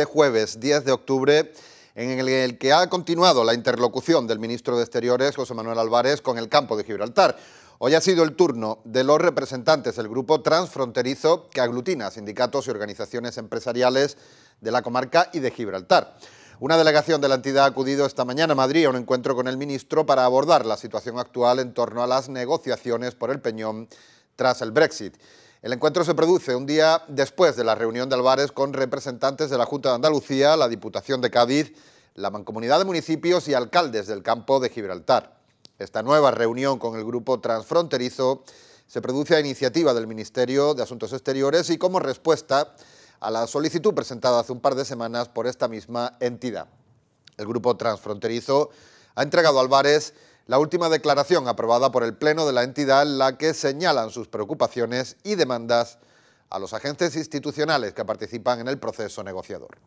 Este jueves 10 de octubre en el que ha continuado la interlocución del ministro de Exteriores, José Manuel Álvarez, con el campo de Gibraltar. Hoy ha sido el turno de los representantes del grupo transfronterizo que aglutina sindicatos y organizaciones empresariales de la comarca y de Gibraltar. Una delegación de la entidad ha acudido esta mañana a Madrid a un encuentro con el ministro para abordar la situación actual en torno a las negociaciones por el Peñón tras el Brexit. El encuentro se produce un día después de la reunión de Álvarez con representantes de la Junta de Andalucía, la Diputación de Cádiz, la Mancomunidad de Municipios y alcaldes del campo de Gibraltar. Esta nueva reunión con el grupo transfronterizo se produce a iniciativa del Ministerio de Asuntos Exteriores y como respuesta a la solicitud presentada hace un par de semanas por esta misma entidad. El grupo transfronterizo ha entregado a Álvarez la última declaración aprobada por el Pleno de la entidad en la que señalan sus preocupaciones y demandas a los agentes institucionales que participan en el proceso negociador.